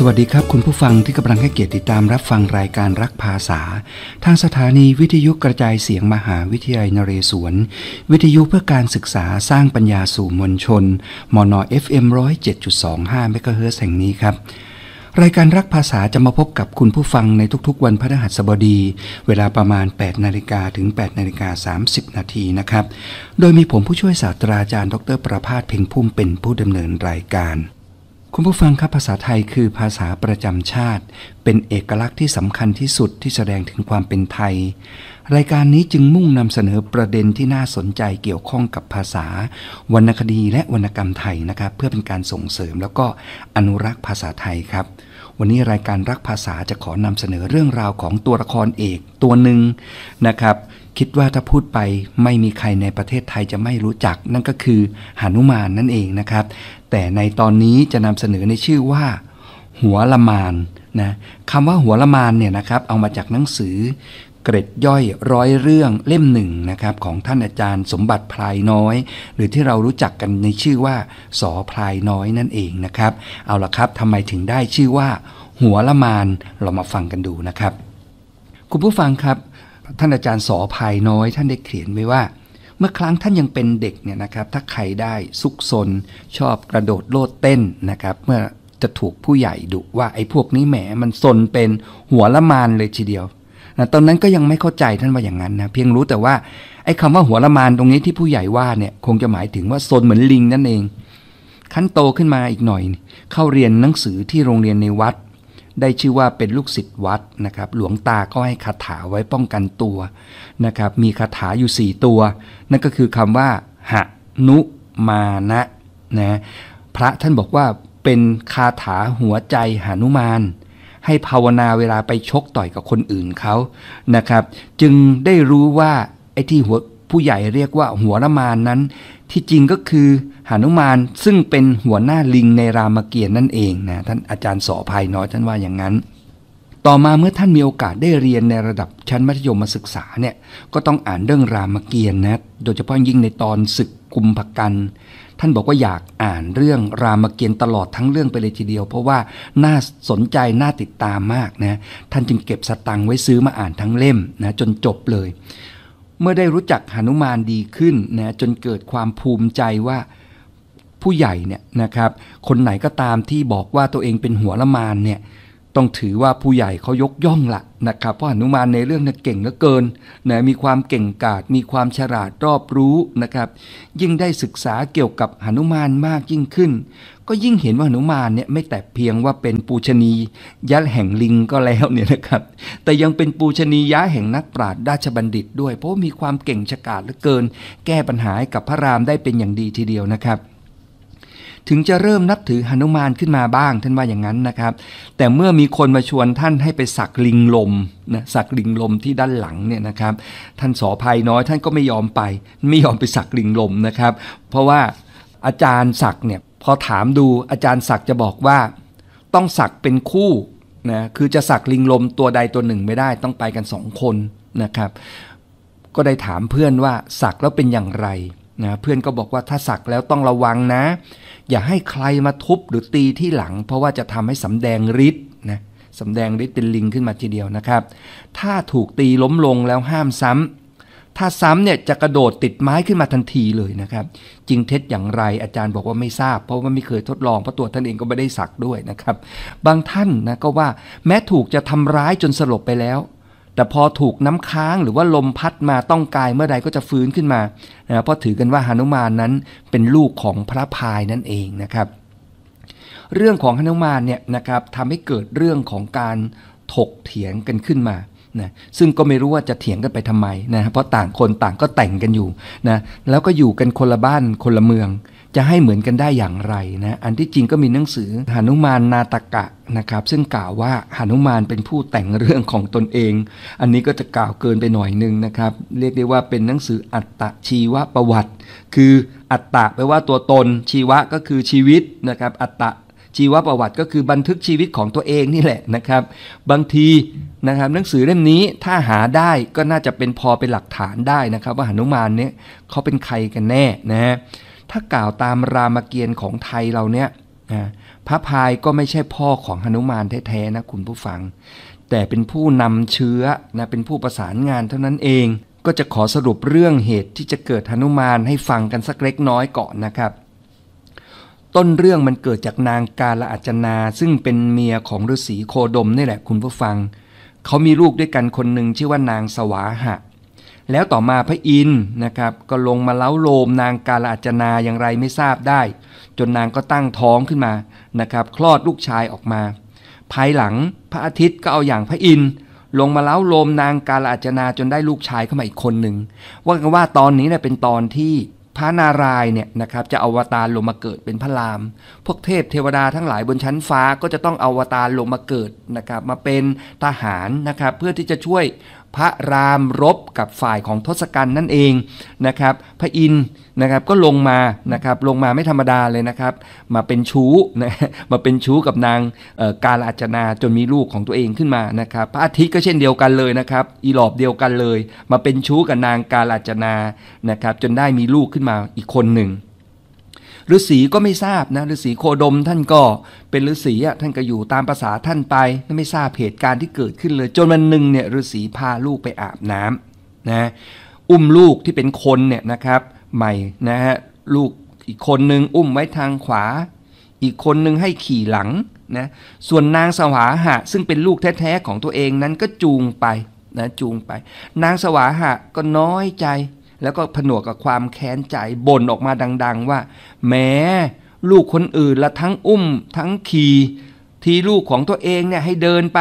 สวัสดีครับคุณผู้ฟังที่กำลังให้เกียรติติดตามรับฟังรายการรักภาษา ทางสถานีวิทยุกระจายเสียงมหาวิทยาลัยนเรศวร วิทยุเพื่อการศึกษาสร้างปัญญาสู่มวลชน มน FM 107.25เมกะเฮิร์แห่งนี้ครับ รายการรักภาษาจะมาพบกับคุณผู้ฟังในทุกๆวันพฤหัสบดี เวลาประมาณ 8นาฬิกาถึง 8นาฬิกา30นาทีนะครับโดยมีผมผู้ช่วยศาสตราจารย์ ดรประภาสเพ่งพุ่มเป็นผู้ดำเนินรายการคุณผู้ฟังครับภาษาไทยคือภาษาประจำชาติ เป็นเอกลักษณ์ที่สำคัญที่สุดที่แสดงถึงความเป็นไทย รายการนี้จึงมุ่งนำเสนอประเด็นที่น่าสนใจเกี่ยวข้องกับภาษา วรรณคดีและวรรณกรรมไทยนะครับ เพื่อเป็นการส่งเสริมแล้วก็อนุรักษ์ภาษาไทยครับ วันนี้รายการรักภาษาจะขอนำเสนอเรื่องราวของตัวละครเอกตัวหนึ่งนะครับคิดว่าถ้าพูดไปไม่มีใครในประเทศไทยจะไม่รู้จักนั่นก็คือหานุมานนั่นเองนะครับ แต่ในตอนนี้จะนำเสนอในชื่อว่า หัวละมานนะคำว่าหัวละมานเนี่ยนะครับ เอามาจากหนังสือเกร็ดย่อยร้อยเรื่องเล่มหนึ่งนะครับ ของท่านอาจารย์สมบัติพลายน้อย หรือที่เรารู้จักกันในชื่อว่าสอพลายน้อยนั่นเองนะครับ เอาละครับทำไมถึงได้ชื่อว่าหัวละมาน เรามาฟังกันดูนะครับคุณผู้ฟังครับท่านอาจารย์สอภายน้อย ท่านได้เขียนไว้ว่า เมื่อครั้งท่านยังเป็นเด็กเนี่ยนะครับถ้าใครได้ซุกซนชอบกระโดดโลดเต้นนะครับเมื่อจะถูกผู้ใหญ่ดุว่าไอ้พวกนี้แหมมันซนเป็นหัวละมานเลยทีเดียวนะตอนนั้นก็ยังไม่เข้าใจท่านว่าอย่างนั้นนะเพียงรู้แต่ว่า ไอ้คำว่าหัวละมานตรงนี้ที่ผู้ใหญ่ว่าเนี่ยคงจะหมายถึงว่าซนเหมือนลิงนั่นเองขั้นโตขึ้นมาอีกหน่อย เข้าเรียนหนังสือที่โรงเรียนในวัดได้ชื่อว่าเป็นลูกศิษย์วัดนะครับ หลวงตาก็ให้คาถาไว้ป้องกันตัวนะครับมีคาถาอยู่ 4 ตัว นั่นก็คือคำว่า หะนุมานะนะพระท่านบอกว่าเป็นคาถาหัวใจหานุมาน ให้ภาวนาเวลาไปชกต่อยกับคนอื่นเขานะครับจึงได้รู้ว่าไอ้ที่หัวผู้ใหญ่เรียกว่าหัวละมานนั้น ที่จริงก็คือหานุมานซึ่งเป็นหัวหน้าลิงในรามเกียรตินั่นเองนะท่านอาจารย์สอภัยน้อยท่านว่าอย่างนั้น ต่อมาเมื่อท่านมีโอกาส ได้เรียนในระดับชั้นมัธยมศึกษาเนี่ยก็ต้องอ่านเรื่องรามเกียรตินะโดยเฉพาะยิ่งในตอนศึกกุมภกันท่านบอกว่าอยากอ่านเรื่องรามเกียรติ์ตลอดทั้งเรื่องไปเลยทีเดียว เพราะว่าน่าสนใจน่าติดตามมากนะ ท่านจึงเก็บสตังค์ไว้ซื้อมาอ่านทั้งเล่มนะจนจบเลยเมื่อได้รู้จักหนุมานดีขึ้นนะจนเกิดความภูมิใจว่าผู้ใหญ่เนี่ยนะครับ คนไหนก็ตามที่บอกว่าตัวเองเป็นหัวละมานเนี่ยต้องถือว่าผู้ใหญ่เขายกย่องละนะครับ เพราะหนุมานในเรื่องนี้เก่งเหลือเกินนะมีความเก่งกาจมีความฉลาดรอบรู้นะครับ ยิ่งได้ศึกษาเกี่ยวกับหนุมานมากยิ่งขึ้นก็ยิ่งเห็นว่าหนุมานเนี่ยไม่แต่เพียงว่าเป็นปูชนียะแห่งลิงก็แล้วเนี่ยนะครับ แต่ยังเป็นปูชนียะแห่งนักปราชญ์ราชบัณฑิตด้วยเพราะมีความเก่งฉกาจเหลือเกิน แก้ปัญหากับพระรามได้เป็นอย่างดีทีเดียวนะครับ ถึงจะเริ่มนับถือหนุมานขึ้นมาบ้าง ท่านว่าอย่างนั้นนะครับ แต่เมื่อมีคนมาชวนท่านให้ไปสักลิงลมนะสักลิงลมที่ด้านหลังเนี่ยนะครับท่านสอภัยน้อยท่านก็ไม่ยอมไปไม่ยอมไปสักลิงลมนะครับ เพราะว่าอาจารย์สักเนี่ยพอถามดูอาจารย์ศักจะบอกว่าต้องสักเป็นคู่นะคือจะสักลิงลมตัวใดตัวหนึ่งไม่ได้ต้องไปกันสองคนนะครับก็ได้ถามเพื่อนว่าสักแล้วเป็นอย่างไรนะเพื่อนก็บอกว่าถ้าสักแล้วต้องระวังนะ อย่าให้ใครมาทุบหรือตีที่หลัง เพราะว่าจะทำให้สำแดงฤทธิ์นะสำแดงฤทธิ์เป็นลิงขึ้นมาทีเดียวนะครับ ถ้าถูกตีล้มลงแล้วห้ามซ้ำถ้าซ้ำเนี่ยจะกระโดดติดไม้ขึ้นมาทันทีเลยนะครับ จริงเท็จอย่างไร อาจารย์บอกว่าไม่ทราบ เพราะว่าไม่เคยทดลองเพราะตัวท่านเองก็ไม่ได้สักด้วยนะครับ บางท่านนะก็ว่าแม้ถูกจะทำร้ายจนสลบไปแล้ว แต่พอถูกน้ำค้างหรือว่าลมพัดมาต้องกายเมื่อใดก็จะฟื้นขึ้นมานะเพราะถือกันว่าหานุมานนั้นเป็นลูกของพระพายนั่นเองนะครับ เรื่องของหนุมานเนี่ยนะครับทำให้เกิดเรื่องของการถกเถียงกันขึ้นมานะซึ่งก็ไม่รู้ว่าจะเถียงกันไปทำไมนะเพราะต่างคนต่างก็แต่งกันอยู่นะแล้วก็อยู่กันคนละบ้านคนละเมืองจะให้เหมือนกันได้อย่างไรนะอันที่จริงก็มีหนังสือหนุมานนาตกะนะครับ ซึ่งกล่าวว่าหนุมานเป็นผู้แต่งเรื่องของตนเอง อันนี้ก็จะกล่าวเกินไปหน่อยนึงนะครับ เรียกได้ว่าเป็นหนังสืออัตตชีวประวัติ คืออัตตะแปลว่าตัวตน ชีวะก็คือชีวิตนะครับอัตตะชีวประวัติก็คือบันทึกชีวิตของตัวเองนี่แหละนะครับ บางทีนะครับหนังสือเล่มนี้ถ้าหาได้ก็น่าจะเป็นพอเป็นหลักฐานได้นะครับ ว่าหนุมานเนี่ยเขาเป็นใครกันแน่นะฮะถ้ากล่าวตามรามเกียรติของไทยเราเนี่ยนะพระพายก็ไม่ใช่พ่อของหนุมานแท้ๆนะคุณผู้ฟัง แต่เป็นผู้นำเชื้อนะเป็นผู้ประสานงานเท่านั้นเอง ก็จะขอสรุปเรื่องเหตุที่จะเกิดหนุมานให้ฟังกันสักเล็กน้อยก่อนนะครับ ต้นเรื่องมันเกิดจากนางกาลอาจนา ซึ่งเป็นเมียของฤาษีโคดมนี่แหละคุณผู้ฟังเขามีลูกด้วยกันคนหนึ่งชื่อว่านางสวาหะแล้วต่อมาพระอินนะครับ ก็ลงมาเล้าโลมนางกาลอาจนาอย่างไรไม่ทราบได้ จนนางก็ตั้งท้องขึ้นมานะครับคลอดลูกชายออกมา ภายหลังพระอาทิตย์ก็เอาอย่างพระอินลงมาเล้าโลมนางกาลอาจนาจนได้ลูกชายเข้ามาอีกคนหนึ่งว่ากันว่าตอนนี้เนะ่ยเป็นตอนที่พระนารายณ์เนี่ยนะครับจะอวตารลงมาเกิดเป็นพระราม พวกเทพเทวดาทั้งหลายบนชั้นฟ้าก็จะต้องอวตารลงมาเกิดนะครับมาเป็นทหารนะครับเพื่อที่จะช่วยพระรามรบกับฝ่ายของทศกัณฐ์นั่นเองนะครับพระอินนะครับก็ลงมานะครับลงมาไม่ธรรมดาเลยนะครับ มาเป็นชู้นะมาเป็นชู้กับนางกาลอาจนาจนมีลูกของตัวเองขึ้นมานะครับพระอาทิตย์ก็เช่นเดียวกันเลยนะครับ อีหลอบเดียวกันเลย มาเป็นชู้กับนางกาลอาจนานะครับจนได้มีลูกขึ้นมาอีกคนหนึ่งฤาษีก็ไม่ทราบนะฤาษีโคดมท่านก็เป็นฤาษีอ่ะท่านก็อยู่ตามภาษาท่านไป ไม่ทราบเหตุการณ์ที่เกิดขึ้นเลยจนวันหนึ่งเนี่ยฤาษีพาลูกไปอาบน้ำนะอุ้มลูกที่เป็นคนเนี่ยนะครับ ใหม่นะฮะลูกอีกคนนึงอุ้มไว้ทางขวา อีกคนนึงให้ขี่หลังนะส่วนนางสวาหะซึ่งเป็นลูกแท้ ๆ ของตัวเองนั้นก็จูงไปนะจูงไป นางสวาหะก็น้อยใจแล้วก็ผนวกกับความแค้นใจบ่นออกมาดังๆว่า แม้ ลูกคนอื่นละทั้งอุ้มทั้งขี่ทีลูกของตัวเองเนี่ยให้เดินไป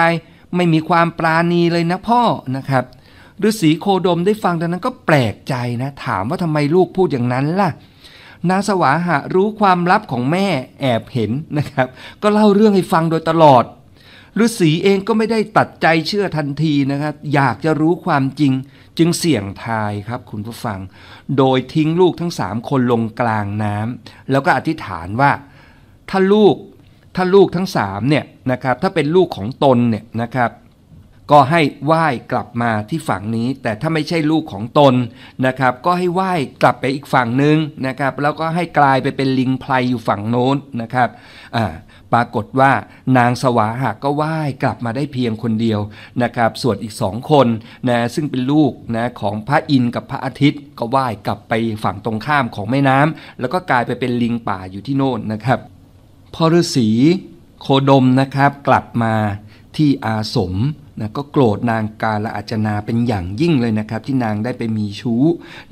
ไม่มีความปราณีเลยนะพ่อนะครับฤาษีโคดมได้ฟังดังนั้นก็แปลกใจนะ ถามว่าทำไมลูกพูดอย่างนั้นล่ะ นางสวาหะรู้ความลับของแม่แอบเห็นนะครับ ก็เล่าเรื่องให้ฟังโดยตลอดฤาษีเองก็ไม่ได้ตัดใจเชื่อทันทีนะครับ อยากจะรู้ความจริงจึงเสี่ยงทายครับคุณผู้ฟัง โดยทิ้งลูกทั้งสามคนลงกลางน้ำแล้วก็อธิษฐานว่าถ้าลูกถ้าลูกทั้งสามเนี่ยนะครับ ถ้าเป็นลูกของตนเนี่ยนะครับก็ให้ไหว้กลับมาที่ฝั่งนี้ แต่ถ้าไม่ใช่ลูกของตนนะครับก็ให้ไหว้กลับไปอีกฝั่งหนึ่งนะครับแล้วก็ให้กลายไปเป็นลิงไพลอยู่ฝั่งโน้นนะครับอ่าปรากฏว่านางสวาหะก็ไหว้กลับมาได้เพียงคนเดียวนะครับส่วนอีกสองคนนะซึ่งเป็นลูกนะของพระอินทร์กับพระอาทิตย์ ก็ไหว้กลับไปฝั่งตรงข้ามของแม่น้ำ แล้วก็กลายไปเป็นลิงป่าอยู่ที่โน้นนะครับ พอฤาษีโคดมนะครับ กลับมาที่อาสมนะก็โกรธนางกาละอาจนาเป็นอย่างยิ่งเลยนะครับ ที่นางได้ไปมีชู้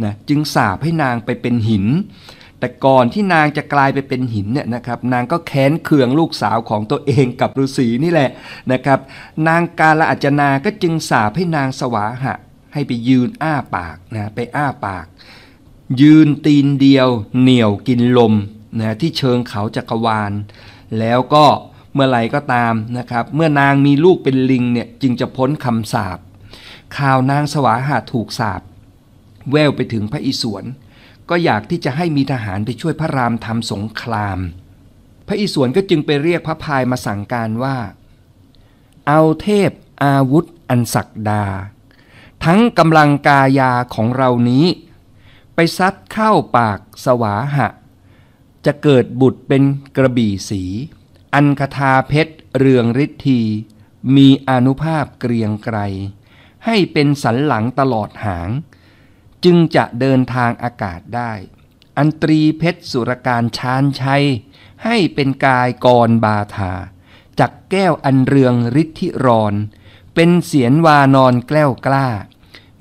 นะจึงสาบให้นางไปเป็นหิน แต่ก่อนที่นางจะกลายไปเป็นหินเนี่ยนะครับนางก็แค้นเคืองลูกสาวของตัวเองกับฤาษีนี่แหละนะครับนางกาละอาจนาก็จึงสาบให้นางสวาหะให้ไปยืนอ้าปากนะไปอ้าปาก ยืนตีนเดียวเหนี่ยวกินลมนะที่เชิงเขาจักรวาล แล้วก็เมื่อไหร่ก็ตามนะครับ เมื่อนางมีลูกเป็นลิงเนี่ยจึงจะพ้นคำสาปข่าวนางสวาหาถูกสาปแววไปถึงพระอิศวรก็อยากที่จะให้มีทหารไปช่วยพระรามทำสงคราม พระอิศวรก็จึงไปเรียกพระพายมาสั่งการว่า เอาเทพอาวุธอันศักดา ทั้งกำลังกายาของเรานี้ ไปซัดเข้าปากสวาหะจะเกิดบุตรเป็นกระบี่สีอันคทาเพชร เรืองฤทธี มีอนุภาพเกรียงไกรให้เป็นสันหลังตลอดหาง จึงจะเดินทางอากาศได้ อันตรีเพชร สุรการชานชัย ให้เป็นกายกรบาทาจักแก้วอันเรืองฤทธิรอน เป็นเสียนวานอนแกล้วกล้า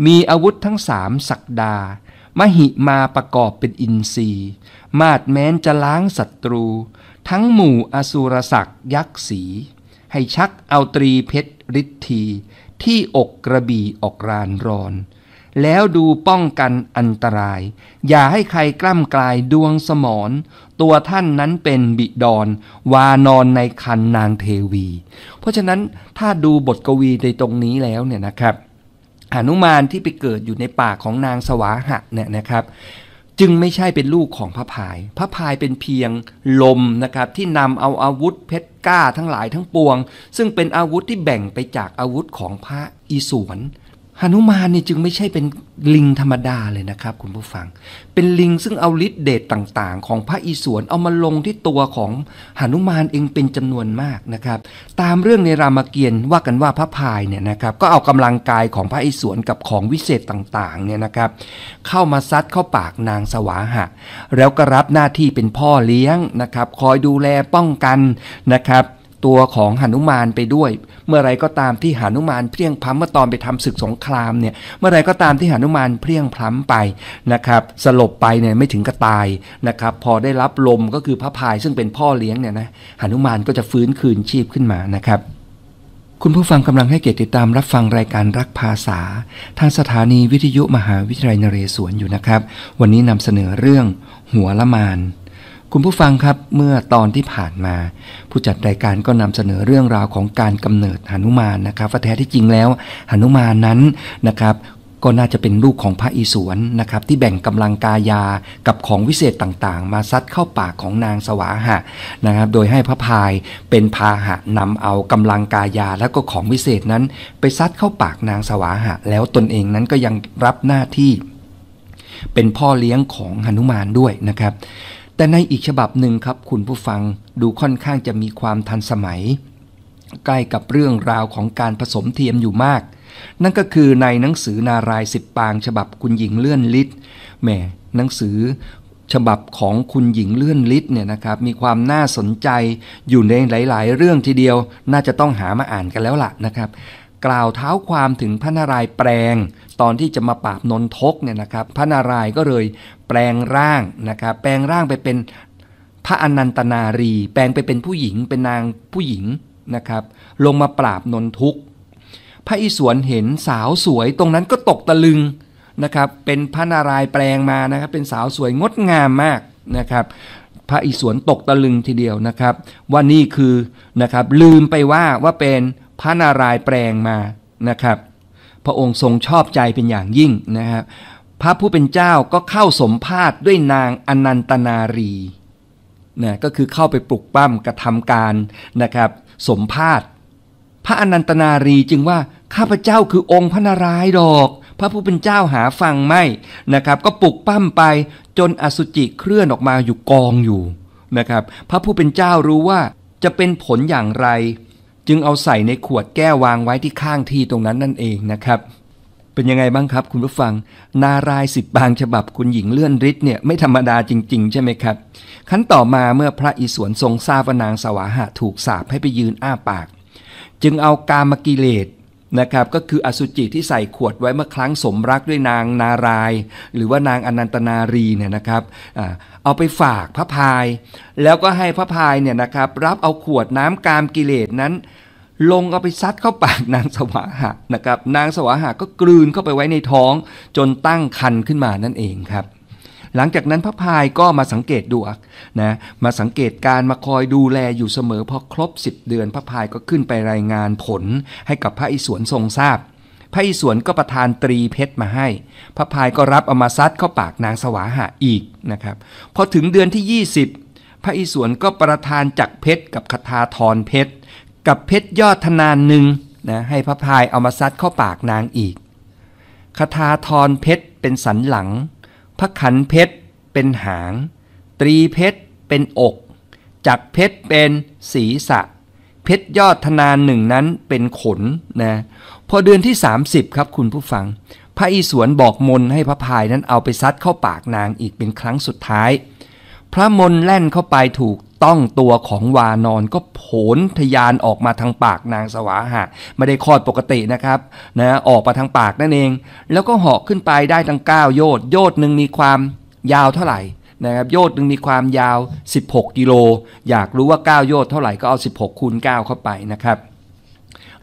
มีอาวุธทั้งสามสักดา มหิมาประกอบเป็นอินทรีย์ มาดแม้นจะล้างศัตรูทั้งหมู่อสูรศักยักษ์สีให้ชักเอาตรีเพชรฤทธี ที่อกกระบี่ออกรานรอน แล้วดูป้องกันอันตราย อย่าให้ใครกล้ำกลายดวงสมอน ตัวท่านนั้นเป็นบิดอนวานอนในคันนางเทวี เพราะฉะนั้นถ้าดูบทกวีในตรงนี้แล้วเนี่ยนะครับหนุมานที่ไปเกิดอยู่ในป่าของนางสวาหะเนี่ยนะครับจึงไม่ใช่เป็นลูกของพระพาย พระพายเป็นเพียงลมนะครับที่นำเอาอาวุธเพชรก้าทั้งหลายทั้งปวง ซึ่งเป็นอาวุธที่แบ่งไปจากอาวุธของพระอิศวรหนุมานนี่จึงไม่ใช่เป็นลิงธรรมดาเลยนะครับ คุณผู้ฟัง เป็นลิงซึ่งเอาฤทธิ์เดชต่างๆ ของพระอิศวรเอามาลงที่ตัวของหนุมานเองเป็นจำนวนมากนะครับ ตามเรื่องในรามเกียรติว่ากันว่าพระพายเนี่ยนะครับ ก็เอากำลังกายของพระอิศวรกับของวิเศษต่างๆเนี่ยนะครับ เข้ามาซัดเข้าปากนางสวาหะ แล้วก็รับหน้าที่เป็นพ่อเลี้ยงนะครับ คอยดูแลป้องกันนะครับตัวของหนุมานไปด้วย เมื่อไรก็ตามที่หนุมานเพียงพลัำเมื่อตอนไปทำศึกสงครามเนี่ยเมื่อไรก็ตามที่หนุมานเพียงพลัำไปนะครับสลบไปเนี่ยไม่ถึงกระตายนะครับพอได้รับลมก็คือพระพายซึ่งเป็นพ่อเลี้ยงเนี่ยนะหนุมานก็จะฟื้นคืนชีพขึ้นมานะครับ คุณผู้ฟังกำลังให้เกียรติติดตามรับฟังรายการรักภาษาทางสถานีวิทยุมหาวิทยาลัยนเรศวรอยู่นะครับ วันนี้นำเสนอเรื่อง หัวละมานคุณผู้ฟังครับเมื่อตอนที่ผ่านมา ผู้จัดรายการก็นำเสนอเรื่องราวของการกำเนิดหนุมานนะครับแท้ที่จริงแล้วหนุมานนั้นนะครับ ก็น่าจะเป็นลูกของพระอิศวรนะครับ ที่แบ่งกำลังกายากับของวิเศษต่างๆ มาซัดเข้าปากของนางสวาหะนะครับ โดยให้พระพายเป็นพาหะนำเอากำลังกายาและก็ของวิเศษนั้น ไปซัดเข้าปากนางสวาหะแล้วตนเองนั้นก็ยังรับหน้าที่ เป็นพ่อเลี้ยงของหนุมานด้วยนะครับแต่ในอีกฉบับหนึ่งครับคุณผู้ฟังดูค่อนข้างจะมีความทันสมัยใกล้กับเรื่องราวของการผสมเทียมอยู่มาก นั่นก็คือในหนังสือนารายสิบปางฉบับคุณหญิงเลื่อนลิศแหมหนังสือฉบับของคุณหญิงเลื่อนลิศเนี่ยนะครับ มีความน่าสนใจอยู่ในหลาย ๆ เรื่องทีเดียวน่าจะต้องหามาอ่านกันแล้วล่ะนะครับกล่าวเท้าความถึงพระนารายณ์แปลงตอนที่จะมาปราบนนทกเนี่ยนะครับ พระนารายณ์ก็เลยแปลงร่างนะครับแปลงร่างไปเป็นพระอนันตนารีแปลงไปเป็นผู้หญิงเป็นนางผู้หญิงนะครับ ลงมาปราบนนทุก พระอิศวรเห็นสาวสวยตรงนั้นก็ตกตะลึงนะครับเป็นพระนารายณ์แปลงมานะครับเป็นสาวสวยงดงามมากนะครับ พระอิศวรตกตะลึงทีเดียวนะครับว่านี่คือนะครับลืมไปว่าว่าเป็นพระนารายแปลงมานะครับ พระองค์ทรงชอบใจเป็นอย่างยิ่งนะครับพระผู้เป็นเจ้าก็เข้าสมภาษด้วยนางอนันตนารีนะก็คือเข้าไปปลุกปั้มกระทำการนะครับ สมภาษพระอนันตนารีจึงว่าข้าพเจ้าคือองค์พระนารายดอก พระผู้เป็นเจ้าหาฟังไม่นะครับ ก็ปลุกปั้มไปจนอสุจิเคลื่อนออกมาอยู่กองอยู่นะครับ พระผู้เป็นเจ้ารู้ว่าจะเป็นผลอย่างไรจึงเอาใส่ในขวดแก้ววางไว้ที่ข้างที่ตรงนั้นนั่นเองนะครับ เป็นยังไงบ้างครับคุณผู้ฟัง นารายสิบบางฉบับคุณหญิงเลื่อนฤทธิ์เนี่ยไม่ธรรมดาจริง ๆ ใช่ไหมครับ ขั้นต่อมาเมื่อพระอิศวรทรงทราบว่านางสวาหะถูกสาปให้ไปยืนอ้าปาก จึงเอากามกิเลสนะครับก็คืออสุจิที่ใส่ขวดไว้เมื่อครั้งสมรักด้วยนางนารายหรือว่านางอนันตนารีเนี่ยนะครับเอาไปฝากพระพาย แล้วก็ให้พระพายเนี่ยนะครับ รับเอาขวดน้ำกามกิเลสนั้น ลงเอาไปซัดเข้าปากนางสวาหะนะครับ นางสวาหะก็กลืนเข้าไปไว้ในท้องจนตั้งคันขึ้นมานั่นเองครับหลังจากนั้นพระพายก็มาสังเกตดูนะมาสังเกตการมาคอยดูแลอยู่เสมอพอครบ10เดือนพระพายก็ขึ้นไปรายงานผลให้กับพระอิศวรทรงทราบ พระอิศวรก็ประทานตรีเพชรมาให้ พระพายก็รับเอามาซัดเข้าปากนางสวาหะอีกนะครับพอถึงเดือนที่ 20 พระอิศวรก็ประทานจักเพชรกับคาาทอนเพชรกับเพชรยอดธนานหนึ่งนะให้พระพายเอามาซัดเข้าปากนางอีกคาาทอนเพชรเป็นสันหลังพระขันเพชรเป็นหาง ตรีเพชรเป็นอกจักเพชรเป็นศีรษะ เพชรยอดธนานหนึ่งนั้นเป็นขนนะ พอเดือนที่ 30 ครับคุณผู้ฟัง พระอิศวรบอกมนให้พระพายนั้นเอาไปซัดเข้าปากนางอีกเป็นครั้งสุดท้ายพระมนแล่นเข้าไปถูกต้องตัวของวานอนก็โผลทยานออกมาทางปากนางสวาหะไม่ได้คลอดปกตินะครับนะออกมาทางปากนั่นเอง แล้วก็หอกขึ้นไปได้ทั้ง 9 โยดโยดหนึ่งมีความยาวเท่าไหร่นะครับ โยดนหนึ่งมีความยาว 16กิโลอยากรู้ว่า9โยดเท่าไหร่ก็เอา16คูณ9เข้าไปนะครับ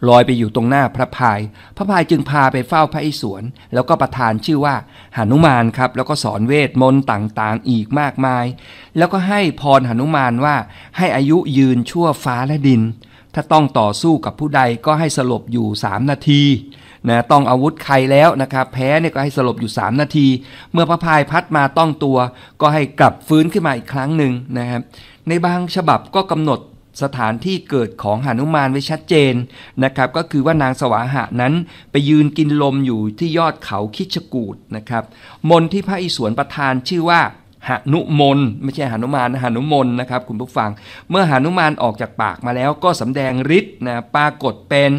ลอยไปอยู่ตรงหน้าพระพาย พระพายจึงพาไปเฝ้าพระอิศวรแล้วก็ประทานชื่อว่าหานุมานครับ แล้วก็สอนเวทมนต์ต่างๆอีกมากมาย แล้วก็ให้พรหานุมานว่าให้อายุยืนชั่วฟ้าและดิน ถ้าต้องต่อสู้กับผู้ใดก็ให้สลบอยู่สามนาทีนะต้องอาวุธใครแล้วนะครับ แพ้เนี่ยก็ให้สลบอยู่ 3 นาที เมื่อพระพายพัดมาต้องตัว ก็ให้กลับฟื้นขึ้นมาอีกครั้งหนึ่งนะครับ ในบางฉบับก็กำหนดสถานที่เกิดของหนุมานไว้ชัดเจนนะครับก็คือว่านางสวาหะนั้นไปยืนกินลมอยู่ที่ยอดเขาคิชกูดนะครับมนที่พระอิศวรประทานชื่อว่าหนุมนไม่ใช่หนุมานหนุมนนะครับคุณผู้ฟังเมื่อหนุมานออกจากปากมาแล้วก็สำแดงฤทธิ์นะปรากฏเป็น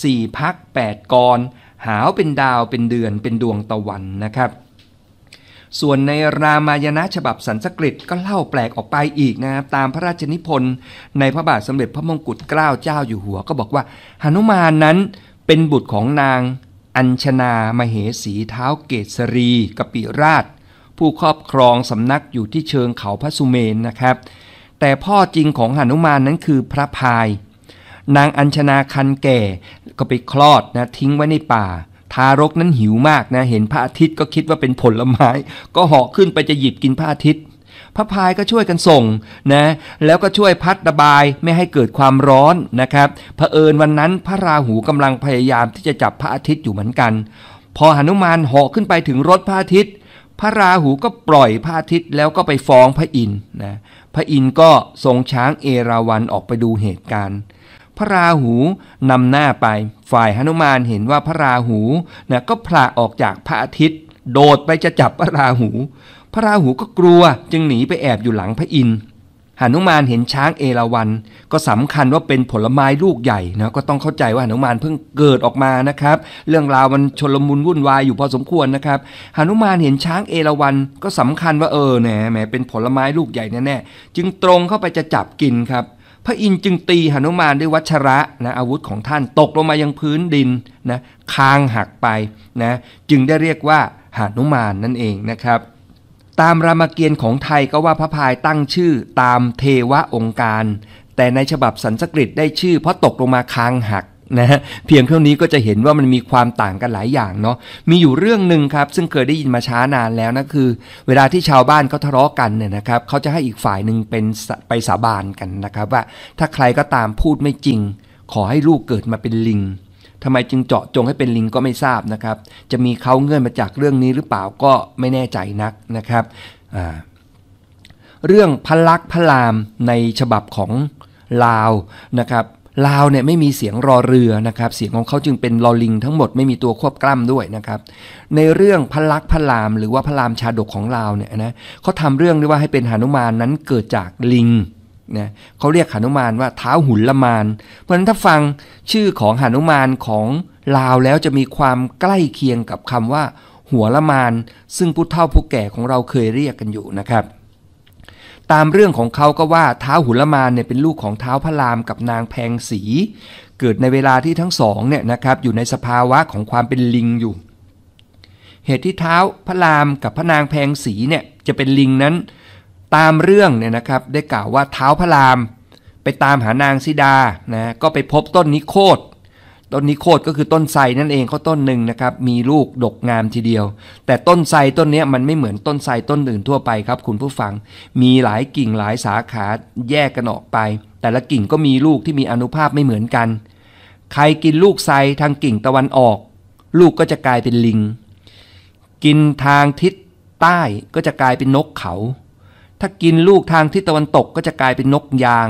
4พัก8กร หาวเป็นดาวเป็นเดือนเป็นดวงตะวันนะครับส่วนในรามายณะฉบับสันสกฤตก็เล่า แปลกออกไปอีก นะครับตามพระราชนิพนธ์ ในพระบาทสมเด็จพระมงกุฎเกล้าเจ้าอยู่หัว ก็บอกว่า หนุมานนั้นเป็นบุตรของนางอัญชนามเหสีเท้าเกศรี กปิราช ผู้ครอบครอง สำนักอยู่ที่เชิงเขาพระสุเมนนะครับ แต่พ่อจริงของหนุมานนั้นคือพระพาย นางอัญชนาคันแก่ก็ไปคลอดนะทิ้งไว้ในป่าทารกนั้นหิวมากนะเห็นพระอาทิตย์ก็คิดว่าเป็นผลไม้ ก็เหาะขึ้นไปจะหยิบกินพระอาทิตย์พระพายก็ช่วยกันส่งนะแล้วก็ช่วยพัดระบายไม่ให้เกิดความร้อนนะครับเผอิญวันนั้นพระราหูกำลังพยายามที่จะจับพระอาทิตย์อยู่เหมือนกัน พอหนุมานเหาะขึ้นไปถึงรถพระอาทิตย์พระราหูก็ปล่อยพระอาทิตย์แล้วก็ไปฟ้องพระอินทร์นะพระอินทร์ก็ทรงช้างเอราวันออกไปดูเหตุการณ์พระราหูนำหน้าไปฝ่ายหนุมานเห็นว่าพระราหูนะก็พละออกจากพระอาทิตย์ โดดไปจะจับพระราหู พระราหูก็กลัว จึงหนีไปแอบอยู่หลังพระอินทร์หนุมานเห็นช้างเอราวันก็สำคัญว่าเป็นผลไม้ลูกใหญ่นะก็ต้องเข้าใจว่าหนุมานเพิ่งเกิดออกมานะครับ เรื่องราวมันชลมุนวุ่นวายอยู่พอสมควรนะครับหนุมานเห็นช้างเอราวันก็สำคัญว่าเออแหมเป็นผลไม้ลูกใหญ่แน่ๆจึงตรงเข้าไปจะจับกินครับพระอินทร์จึงตีหนุมานด้วยวัชระนะอาวุธของท่านตกลงมายังพื้นดินนะคางหักไปนะจึงได้เรียกว่าหนุมานนั่นเองนะครับ ตามรามเกียรติของไทยก็ว่าพระพายตั้งชื่อตามเทวะองค์การ แต่ในฉบับสันสกฤตได้ชื่อเพราะตกลงมาคางหักนะฮะเพียงเท่านี้ก็จะเห็นว่ามันมีความต่างกันหลายอย่างเนาะ มีอยู่เรื่องหนึ่งครับ ซึ่งเคยได้ยินมาช้านานแล้วนะคือ เวลาที่ชาวบ้านเขาทะเลาะกันเนี่ยนะครับ เขาจะให้อีกฝ่ายหนึ่งเป็นไปสาบานกันนะครับ ว่าถ้าใครก็ตามพูดไม่จริง ขอให้ลูกเกิดมาเป็นลิงทำไมจึงเจาะจงให้เป็นลิงก็ไม่ทราบนะครับ จะมีเขาเงื่อนมาจากเรื่องนี้หรือเปล่าก็ไม่แน่ใจนักนะครับ เรื่องพลักพลามในฉบับของลาวนะครับลาวเนี่ยไม่มีเสียงรอเรือนะครับ เสียงของเขาจึงเป็นลอลิงทั้งหมด ไม่มีตัวควบกล้ำด้วยนะครับ ในเรื่องพระลักษ์พระราม หรือว่าพระรามชาดกของลาวเนี่ยนะเขาทำเรื่องเรียกว่าให้เป็นหนุมานนั้นเกิดจากลิงนะเขาเรียกหนุมานว่าเท้าหุ่นละมานเพราะฉะนั้นถ้าฟังชื่อของหนุมานของลาวแล้วจะมีความใกล้เคียงกับคำว่า หัวละมาน ซึ่งผู้เฒ่าผู้แก่ของเราเคยเรียกกันอยู่นะครับตามเรื่องของเขา ก็ว่าเท้าหุลมานเนี่ย เป็นลูกของเท้าพระรามกับนางแพงสี เกิดในเวลาที่ทั้งสองเนี่ยนะครับ อยู่ในสภาวะของความเป็นลิงอยู่ เหตุที่เท้าพระรามกับพระนางแพงสีเนี่ย จะเป็นลิงนั้น ตามเรื่องเนี่ยนะครับ ได้กล่าวว่าเท้าพระรามไปตามหานางสิดา นะ ก็ไปพบต้นนิโคธต้นนี้โคตก็คือต้นไทรนั่นเองเขาต้นหนึ่งนะครับมีลูกดกงามทีเดียว แต่ต้นไทรต้นนี้มันไม่เหมือนต้นไทรต้นอื่นทั่วไปครับคุณผู้ฟังมีหลายกิ่งหลายสาขาแยกกันออกไป แต่ละกิ่งก็มีลูกที่มีอนุภาพไม่เหมือนกัน ใครกินลูกไทรทางกิ่งตะวันออก ลูกก็จะกลายเป็นลิง กินทางทิศใต้ก็จะกลายเป็นนกเขา ถ้ากินลูกทางทิศตะวันตกก็จะกลายเป็นนกยาง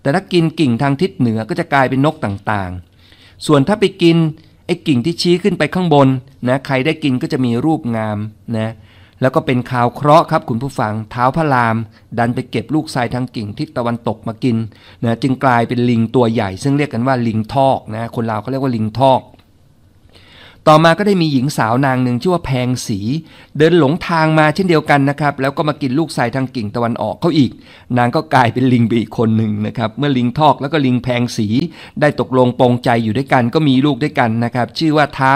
แต่ถ้ากินกิ่งทางทิศเหนือก็จะกลายเป็นนกต่างๆส่วนถ้าไปกิน ไอ้กิ่งที่ชี้ขึ้นไปข้างบนนะใครได้กินก็จะมีรูปงามนะแล้วก็เป็นข่าวเคราะห์ครับคุณผู้ฟัง เท้าพระราม ดันไปเก็บลูกทรายทางกิ่งทิศตะวันตกมากินนะจึงกลายเป็นลิงตัวใหญ่ ซึ่งเรียกกันว่าลิงทอกนะคนลาวเขาเรียกว่าลิงทอกต่อมาก็ได้มีหญิงสาวนางหนึ่งชื่อว่าแพงสี เดินหลงทางมาเช่นเดียวกันนะครับแล้วก็มากินลูกทรายทางกิ่งตะวันออกเขาอีก นางก็กลายเป็นลิงไปอีกคนหนึ่งนะครับเมื่อลิงทอกแล้วก็ลิงแพงสี ได้ตกลงปองใจอยู่ด้วยกัน ก็มีลูกด้วยกันนะครับชื่อว่าเท้า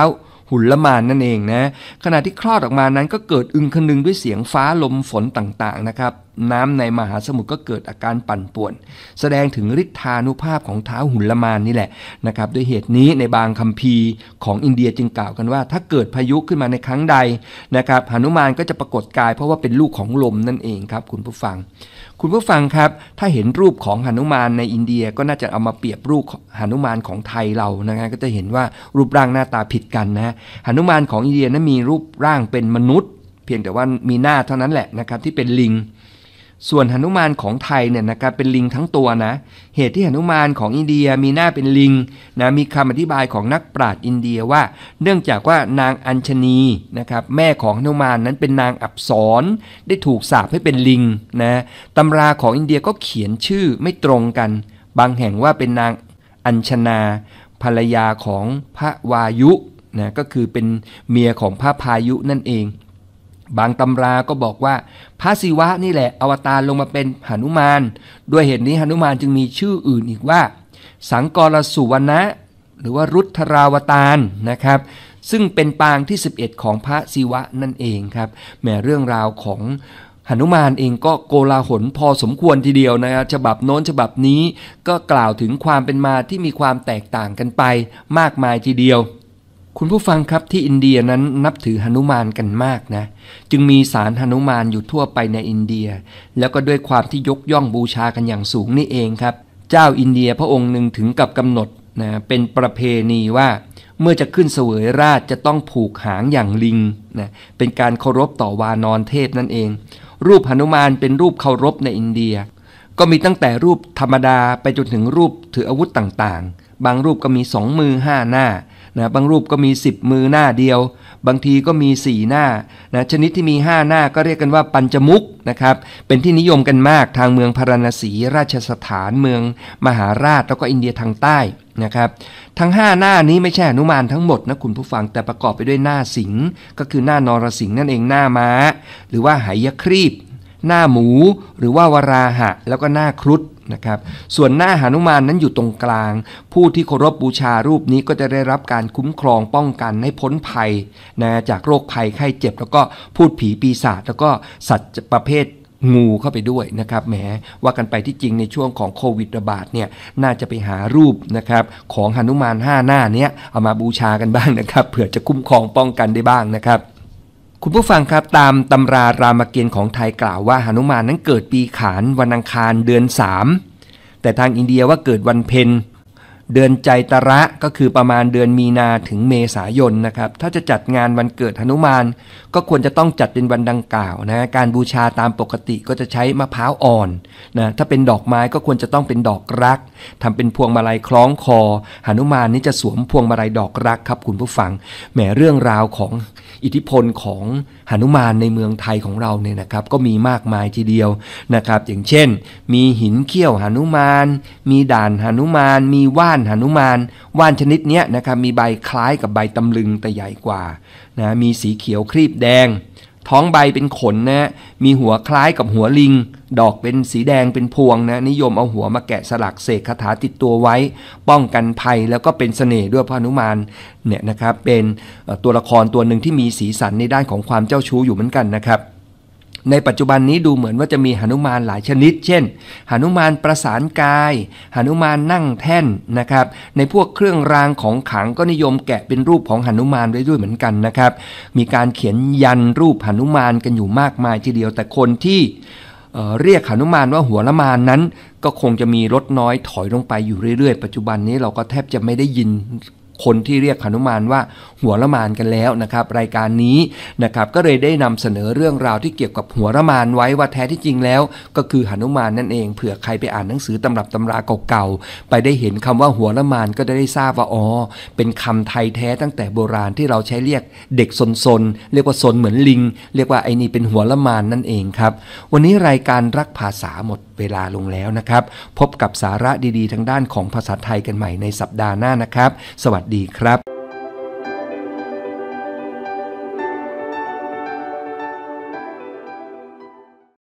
หุ่นละมานนั่นเองนะขณะที่คลอดออกมานั้นก็เกิดอึงคนึงด้วยเสียงฟ้าลมฝนต่างๆนะครับ น้ำในมหาสมุทรก็เกิดอาการปั่นป่วน แสดงถึงฤทธานุภาพของเท้าหุ่นละมานนี่แหละนะครับด้วยเหตุนี้ในบางคัมภีร์ของอินเดียจึงกล่าวกันว่าถ้าเกิดพายุขึ้นมาในครั้งใดนะครับหนุมานก็จะปรากฏกายเพราะว่าเป็นลูกของลมนั่นเองครับ คุณผู้ฟัง คุณผู้ฟังครับถ้าเห็นรูปของหนุมานในอินเดียก็น่าจะเอามาเปรียบรูปหนุมานของไทยเรานะครก็จะเห็นว่ารูปร่างหน้าตาผิดกันนะหนุมานของอินเดียนั้นมีรูปร่างเป็นมนุษย์ เพียงแต่ว่ามีหน้าเท่านั้นแหละนะครับที่เป็นลิง ส่วนหนุมานของไทยเนี่ยนะครับเป็นลิงทั้งตัวนะ เหตุที่หนุมานของอินเดียมีหน้าเป็นลิงนะมีคำอธิบายของนักปราชญ์อินเดียว่าเนื่องจากว่านางอัญชนีนะครับแม่ของหนุมานนั้นเป็นนางอับสรได้ถูกสาปให้เป็นลิงนะตำราของอินเดียก็เขียนชื่อไม่ตรงกัน บางแห่งว่าเป็นนางอัญชนา ภรรยาของพระวายุนะก็คือเป็นเมียของพระพายุนั่นเอง บางตำราก็บอกว่าพระศิวะนี่แหละอวตารลงมาเป็นหนุมาน ด้วยเหตุนี้หนุมานจึงมีชื่ออื่นอีกว่า สังกรสุวรรณะหรือว่ารุทธราวตารนะครับ ซึ่งเป็นปางที่ 11 ของพระศิวะนั่นเองครับแหมเรื่องราวของหนุมานเองก็โกลาหลพอสมควรทีเดียวนะครับฉบับโน้นฉบับนี้ก็กล่าวถึงความเป็นมาที่มีความแตกต่างกันไปมากมายทีเดียวคุณผู้ฟังครับที่อินเดียนั้นนับถือหนุมานกันมากนะจึงมีสารหนุมานอยู่ทั่วไปในอินเดีย แล้วก็ด้วยความที่ยกย่องบูชากันอย่างสูงนี่เองครับ เจ้าอินเดียพระองค์หนึ่งถึงกับกำหนดนะเป็นประเพณีว่าเมื่อจะขึ้นเสวยราชจะต้องผูกหางอย่างลิงนะเป็นการเคารพต่อวานอนเทพนั่นเอง รูปหนุมานเป็นรูปเคารพในอินเดีย ก็มีตั้งแต่รูปธรรมดาไปจนถึงรูปถืออาวุธต่างๆ บางรูปก็มีสองมือห้าหน้านะบางรูปก็มี 10 มือหน้าเดียว บางทีก็มี 4 หน้านะชนิดที่มี 5 หน้าก็เรียกกันว่าปัญจมุก นะครับ เป็นที่นิยมกันมากทางเมืองพาราณสีราชสถานเมือง มหาราชแล้วก็อินเดียทางใต้นะครับทั้ง 5 หน้านี้ไม่ใช่อนุมานทั้งหมดนะคุณผู้ฟังแต่ประกอบไปด้วยหน้าสิงก็คือหน้านรสิงนั่นเองหน้าม้า หรือว่าหายครีบหน้าหมูหรือว่าวราหะ แล้วก็หน้าครุฑนะครับ ส่วนหน้าหานุมานนั้นอยู่ตรงกลาง ผู้ที่เคารพบูชารูปนี้ก็จะได้รับการคุ้มครองป้องกันให้พ้นภัยนะจากโรคภัยไข้เจ็บ แล้วก็พูดผีปีศาจแล้วก็สัตว์ประเภทงูเข้าไปด้วยนะครับแหมว่ากันไปที่จริงในช่วงของโควิดระบาดเนี่ยน่าจะไปหารูปนะครับ ของหนุมานห้าหน้าเนี้ยเอามาบูชากันบ้างนะครับเผื่อจะคุ้มครองป้องกันได้บ้างนะครับคุณผู้ฟังครับตามตำรารามเกียรติของไทยกล่าวว่าหนุมานนั้นเกิดปีขานวันอังคารเดือน 3 แต่ทางอินเดียว่าเกิดวันเพ็ญเดือนใจตระก็คือประมาณเดือนมีนาถึงเมษายนนะครับ ถ้าจะจัดงานวันเกิดหนุมานก็ควรจะต้องจัดเป็นวันดังกล่าวนะการบูชาตามปกติก็จะใช้มะพร้าวอ่อนนะถ้าเป็นดอกไม้ก็ควรจะต้องเป็นดอกรัก ทำเป็นพวงมาลัยคล้องคอหนุมานนี่จะสวมพวงมาลัยดอกรักครับคุณผู้ฟังแหมเรื่องราวของอิทธิพลของหนุมานในเมืองไทยของเราเนี่ยนะครับ ก็มีมากมายทีเดียวนะครับ อย่างเช่นมีหินเขี้ยวหนุมาน มีด่านหนุมาน มีว่านหนุมานว่านชนิดเนี้ยนะครับมีใบคล้ายกับใบตำลึงแต่ใหญ่กว่านะมีสีเขียวครีบแดงท้องใบเป็นขนนะมีหัวคล้ายกับหัวลิง ดอกเป็นสีแดงเป็นพวงนะ นิยมเอาหัวมาแกะสลักเสกคาถาติดตัวไว้ ป้องกันภัยแล้วก็เป็นสเสน่ห์ด้วยพานุมานเนี่ยนะครับ เป็นตัวละครตัวหนึ่งที่มีสีสันในด้านของความเจ้าชู้อยู่เหมือนกันนะครับในปัจจุบันนี้ดูเหมือนว่าจะมีหนุมานหลายชนิด เช่น หนุมานประสานกาย หนุมานนั่งแท่นนะครับ ในพวกเครื่องรางของขลังก็นิยมแกะเป็นรูปของหนุมานไว้ด้วยเหมือนกันนะครับ มีการเขียนยันรูปหนุมานกันอยู่มากมายทีเดียว แต่คนที่เรียกหนุมานว่าหัวละมานนั้นก็คงจะมีลดน้อยถอย ลงไปอยู่เรื่อยๆ ปัจจุบันนี้เราก็แทบจะไม่ได้ยินคนที่เรียกหนุมานว่าหัวละมานกันแล้วนะครับ รายการนี้นะครับก็เลยได้นำเสนอเรื่องราวที่เกี่ยวกับหัวละมานไว้ว่าแท้ที่จริงแล้ว ก็คือหนุมานนั่นเองเผื่อใครไปอ่านหนังสือตำรับตำราเก่าๆไปได้เห็นคำว่าหัวละมานก็จะได้ทราบว่าอ๋อเป็นคำไทยแท้ตั้งแต่โบราณที่เราใช้เรียกเด็กซนๆเรียกว่าซนเหมือนลิง เรียกว่าไอ้นี่เป็นหัวละมานนั่นเองครับวันนี้รายการรักภาษาหมดเวลาลงแล้วนะครับ พบกับสาระดีๆทางด้านของภาษาไทยกันใหม่ในสัปดาห์หน้านะครับ สวัสดีครับ